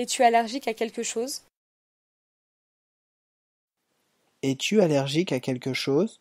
Es-tu allergique à quelque chose Es-tu allergique à quelque chose